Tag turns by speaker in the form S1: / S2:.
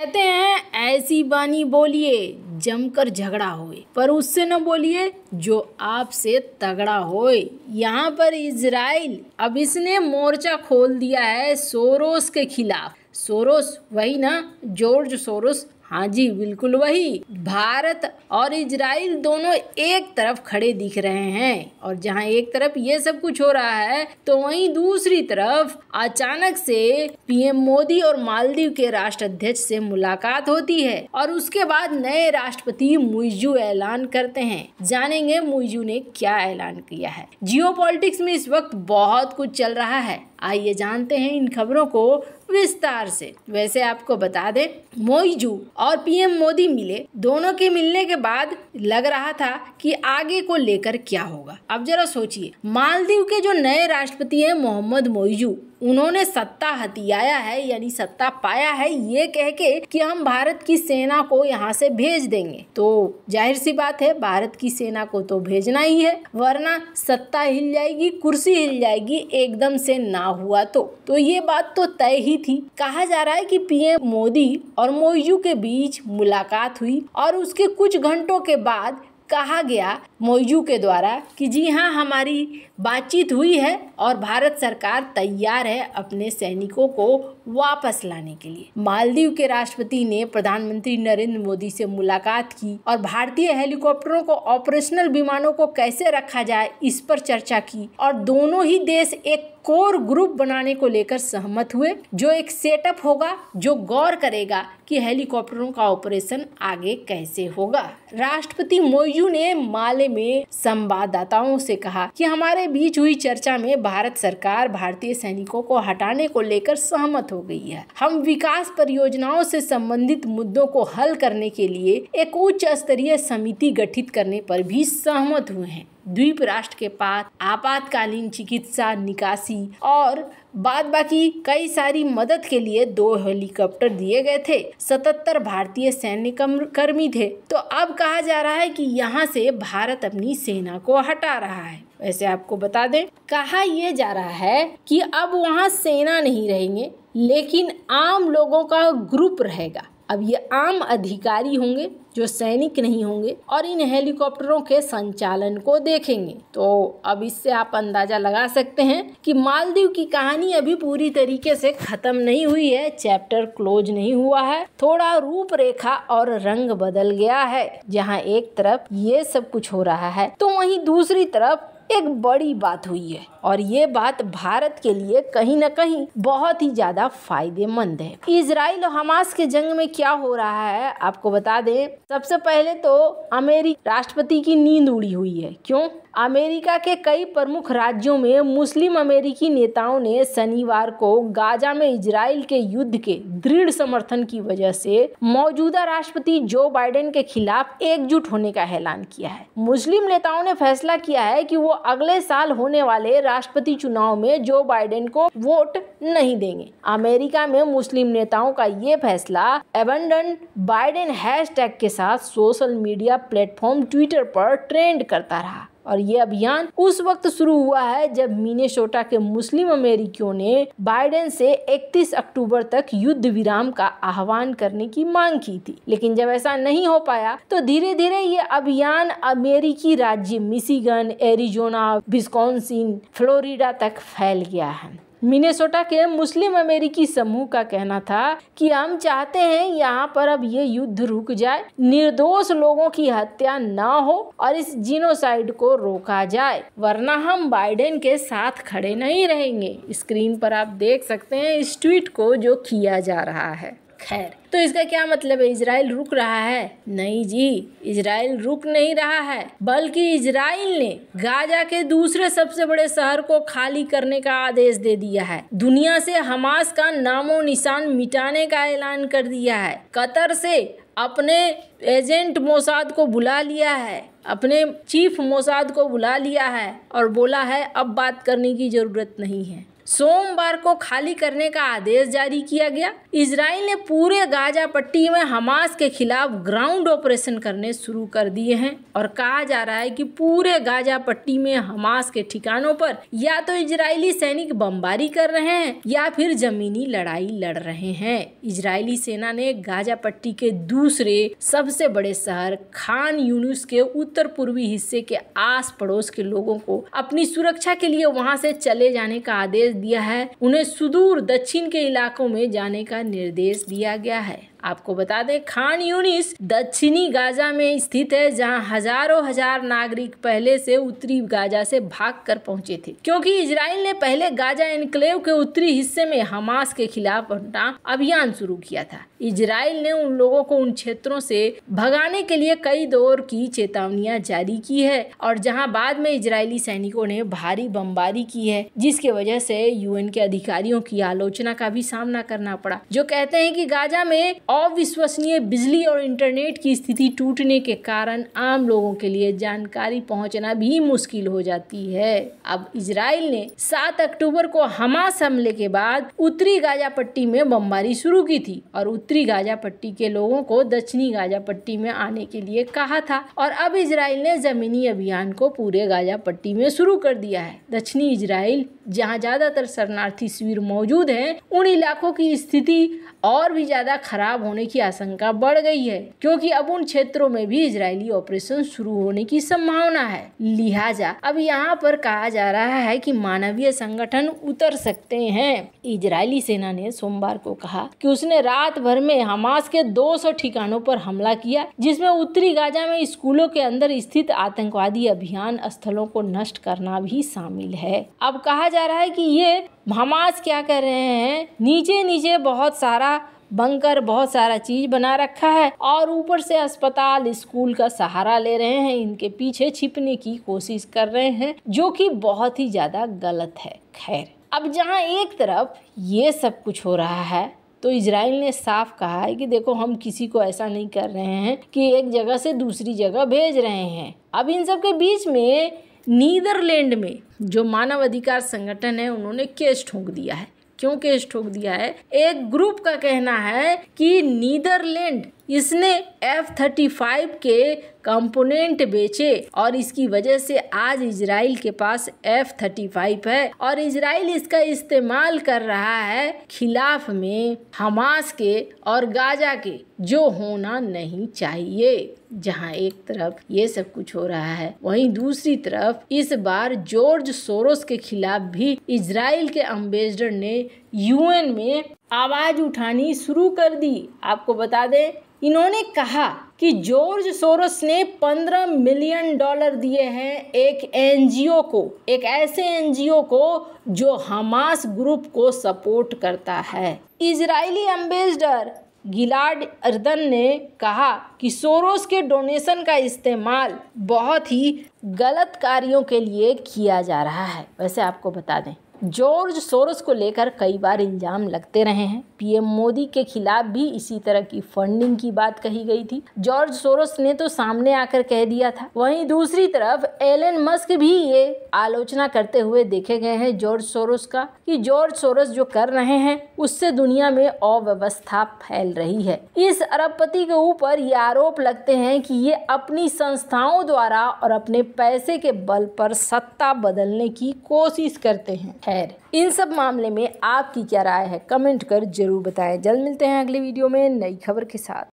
S1: कहते हैं ऐसी बानी बोलिए जमकर झगड़ा होए पर उससे न बोलिए जो आपसे तगड़ा होए यहाँ पर इजराइल अब इसने मोर्चा खोल दिया है सोरोस के खिलाफ सोरोस वही ना जॉर्ज सोरोस हाँ जी बिल्कुल वही भारत और इजराइल दोनों एक तरफ खड़े दिख रहे हैं और जहाँ एक तरफ ये सब कुछ हो रहा है तो वहीं दूसरी तरफ अचानक से पीएम मोदी और मालदीव के राष्ट्र अध्यक्ष से मुलाकात होती है और उसके बाद नए राष्ट्रपति मुइजू ऐलान करते हैं जानेंगे मुइजू ने क्या ऐलान किया है जियो में इस वक्त बहुत कुछ चल रहा है आइए जानते हैं इन खबरों को विस्तार से वैसे आपको बता दें मोईजू और पीएम मोदी मिले दोनों के मिलने के बाद लग रहा था कि आगे को लेकर क्या होगा अब जरा सोचिए मालदीव के जो नए राष्ट्रपति हैं मोहम्मद मोईजू उन्होंने सत्ता हथियाया है यानी सत्ता पाया है ये कह के कि हम भारत की सेना को यहाँ से भेज देंगे तो जाहिर सी बात है भारत की सेना को तो भेजना ही है वरना सत्ता हिल जाएगी कुर्सी हिल जाएगी एकदम से ना हुआ तो तो ये बात तो तय ही थी कहा जा रहा है कि पीएम मोदी और मोयू के बीच मुलाकात हुई और उसके कुछ घंटों के बाद कहा गया मोयजू के द्वारा कि जी हाँ हमारी बातचीत हुई है और भारत सरकार तैयार है अपने सैनिकों को वापस लाने के लिए मालदीव के राष्ट्रपति ने प्रधानमंत्री नरेंद्र मोदी से मुलाकात की और भारतीय हेलीकॉप्टरों को ऑपरेशनल विमानों को कैसे रखा जाए इस पर चर्चा की और दोनों ही देश एक कोर ग्रुप बनाने को लेकर सहमत हुए जो एक सेटअप होगा जो गौर करेगा कि हेलीकॉप्टरों का ऑपरेशन आगे कैसे होगा राष्ट्रपति मोयू ने माले में संवाददाताओं से कहा कि हमारे बीच हुई चर्चा में भारत सरकार भारतीय सैनिकों को हटाने को लेकर सहमत हो गई है हम विकास परियोजनाओं से संबंधित मुद्दों को हल करने के लिए एक उच्च स्तरीय समिति गठित करने पर भी सहमत हुए हैं द्वीप राष्ट्र के पास आपातकालीन चिकित्सा निकासी और बाद बाकी कई सारी मदद के लिए दो हेलीकॉप्टर दिए गए थे सतहत्तर भारतीय सैन्य कर्मी थे तो अब कहा जा रहा है कि यहाँ से भारत अपनी सेना को हटा रहा है वैसे आपको बता दें कहा यह जा रहा है कि अब वहाँ सेना नहीं रहेंगे लेकिन आम लोगों का ग्रुप रहेगा अब ये आम अधिकारी होंगे जो सैनिक नहीं होंगे और इन हेलीकॉप्टरों के संचालन को देखेंगे तो अब इससे आप अंदाजा लगा सकते हैं कि मालदीव की कहानी अभी पूरी तरीके से खत्म नहीं हुई है चैप्टर क्लोज नहीं हुआ है थोड़ा रूपरेखा और रंग बदल गया है जहाँ एक तरफ ये सब कुछ हो रहा है तो वहीं दूसरी तरफ एक बड़ी बात हुई है और ये बात भारत के लिए कहीं ना कहीं बहुत ही ज़्यादा फायदेमंद है इसराइल और हमास के जंग में क्या हो रहा है आपको बता दें सबसे पहले तो अमेरिकी राष्ट्रपति की नींद उड़ी हुई है क्यों अमेरिका के कई प्रमुख राज्यों में मुस्लिम अमेरिकी नेताओं ने शनिवार को गाजा में इजराइल के युद्ध के दृढ़ समर्थन की वजह से मौजूदा राष्ट्रपति जो बाइडेन के खिलाफ एकजुट होने का ऐलान किया है मुस्लिम नेताओं ने फैसला किया है कि वो अगले साल होने वाले राष्ट्रपति चुनाव में जो बाइडेन को वोट नहीं देंगे अमेरिका में मुस्लिम नेताओं का ये फैसला एबंडन बाइडेन हैश के साथ सोशल मीडिया प्लेटफॉर्म ट्विटर पर ट्रेंड करता रहा और ये अभियान उस वक्त शुरू हुआ है जब मिनेसोटा के मुस्लिम अमेरिकियों ने बाइडेन से 31 अक्टूबर तक युद्ध विराम का आह्वान करने की मांग की थी लेकिन जब ऐसा नहीं हो पाया तो धीरे धीरे ये अभियान अमेरिकी राज्य मिसिगन एरिजोना बिस्कॉन्सिन फ्लोरिडा तक फैल गया है मिनेसोटा के मुस्लिम अमेरिकी समूह का कहना था कि हम चाहते हैं यहाँ पर अब ये युद्ध रुक जाए निर्दोष लोगों की हत्या न हो और इस जीनोसाइड को रोका जाए वरना हम बाइडेन के साथ खड़े नहीं रहेंगे स्क्रीन पर आप देख सकते हैं इस ट्वीट को जो किया जा रहा है खैर तो इसका क्या मतलब है इसराइल रुक रहा है नहीं जी इसराइल रुक नहीं रहा है बल्कि इसराइल ने गाजा के दूसरे सबसे बड़े शहर को खाली करने का आदेश दे दिया है दुनिया से हमास का नामो निशान मिटाने का ऐलान कर दिया है कतर से अपने एजेंट मोसाद को बुला लिया है अपने चीफ मोसाद को बुला लिया है और बोला है अब बात करने की ज़रूरत नहीं है सोमवार को खाली करने का आदेश जारी किया गया इसराइल ने पूरे गाजा पट्टी में हमास के खिलाफ ग्राउंड ऑपरेशन करने शुरू कर दिए हैं और कहा जा रहा है कि पूरे गाजा पट्टी में हमास के ठिकानों पर या तो इजरायली सैनिक बमबारी कर रहे हैं या फिर जमीनी लड़ाई लड़ रहे हैं इजरायली सेना ने गाजा पट्टी के दूसरे सबसे बड़े शहर खान यूनुस के उत्तर पूर्वी हिस्से के आस पड़ोस के लोगों को अपनी सुरक्षा के लिए वहाँ से चले जाने का आदेश दिया है उन्हें सुदूर दक्षिण के इलाकों में जाने का निर्देश दिया गया है आपको बता दें खान यूनिस दक्षिणी गाजा में स्थित है जहां हजारों हजार नागरिक पहले से उत्तरी गाजा से भाग कर पहुंचे थे क्योंकि इसराइल ने पहले गाजा एनक्लेव के उत्तरी हिस्से में हमास के खिलाफ अपना अभियान शुरू किया था इसराइल ने उन लोगों को उन क्षेत्रों से भगाने के लिए कई दौर की चेतावनियां जारी की है और जहां बाद में इजरायली सैनिकों ने भारी बमबारी की है जिसके वजह से यूएन के अधिकारियों की आलोचना का भी सामना करना पड़ा जो कहते हैं कि गाजा में अविश्वसनीय बिजली और इंटरनेट की स्थिति टूटने के कारण आम लोगों के लिए जानकारी पहुंचना भी मुश्किल हो जाती है अब इसराइल ने 7 अक्टूबर को हमास हमले के बाद उत्तरी गाजा पट्टी में बमबारी शुरू की थी और उत्तरी गाजा पट्टी के लोगों को दक्षिणी गाजा पट्टी में आने के लिए कहा था और अब इसराइल ने जमीनी अभियान को पूरे गाजा पट्टी में शुरू कर दिया है दक्षिणी इसराइल जहाँ ज्यादातर शरणार्थी शिविर मौजूद है उन इलाकों की स्थिति और भी ज्यादा खराब होने की आशंका बढ़ गई है क्योंकि अब उन क्षेत्रों में भी इजरायली ऑपरेशन शुरू होने की संभावना है लिहाजा अब यहाँ पर कहा जा रहा है कि मानवीय संगठन उतर सकते हैं इजरायली सेना ने सोमवार को कहा कि उसने रात भर में हमास के 200 ठिकानों पर हमला किया जिसमें उत्तरी गाजा में स्कूलों के अंदर स्थित आतंकवादी अभियान स्थलों को नष्ट करना भी शामिल है अब कहा जा रहा है कि ये हमास क्या कर रहे हैं नीचे नीचे बहुत सारा बंकर बहुत सारा चीज बना रखा है और ऊपर से अस्पताल स्कूल का सहारा ले रहे हैं इनके पीछे छिपने की कोशिश कर रहे हैं जो कि बहुत ही ज़्यादा गलत है खैर अब जहाँ एक तरफ ये सब कुछ हो रहा है तो इसराइल ने साफ कहा है कि देखो हम किसी को ऐसा नहीं कर रहे हैं कि एक जगह से दूसरी जगह भेज रहे हैं अब इन सब के बीच में नीदरलैंड में जो मानव अधिकार संगठन है उन्होंने केस ठोंक दिया है क्यों केस ठोक दिया है एक ग्रुप का कहना है कि नीदरलैंड इसने एफ थर्टी फाइव के कंपोनेंट बेचे और इसकी वजह से आज इसराइल के पास एफ थर्टी फाइव है और इसराइल इसका इस्तेमाल कर रहा है खिलाफ में हमास के और गाजा के जो होना नहीं चाहिए जहां एक तरफ ये सब कुछ हो रहा है वहीं दूसरी तरफ इस बार जॉर्ज सोरोस के खिलाफ भी इसराइल के अम्बेसडर ने यूएन में आवाज़ उठानी शुरू कर दी आपको बता दें इन्होंने कहा कि जॉर्ज सोरस ने 15 मिलियन डॉलर दिए हैं एक एनजीओ को एक ऐसे एनजीओ को जो हमास ग्रुप को सपोर्ट करता है इजरायली एम्बेसडर गिलाड अर्दन ने कहा कि सोरोस के डोनेशन का इस्तेमाल बहुत ही गलत कार्यों के लिए किया जा रहा है वैसे आपको बता दें जॉर्ज सोरस को लेकर कई बार इल्ज़ाम लगते रहे हैं पीएम मोदी के खिलाफ भी इसी तरह की फंडिंग की बात कही गई थी जॉर्ज सोरोस ने तो सामने आकर कह दिया था वहीं दूसरी तरफ एलन मस्क भी ये आलोचना करते हुए देखे गए हैं जॉर्ज सोरोस का कि जॉर्ज सोरोस जो कर रहे हैं उससे दुनिया में अव्यवस्था फैल रही है इस अरबपति के ऊपर ये आरोप लगते हैं कि ये अपनी संस्थाओं द्वारा और अपने पैसे के बल पर सत्ता बदलने की कोशिश करते हैं खैर इन सब मामले में आपकी क्या राय है कमेंट कर जरूर ज़रूर बताएं जल्द मिलते हैं अगले वीडियो में नई खबर के साथ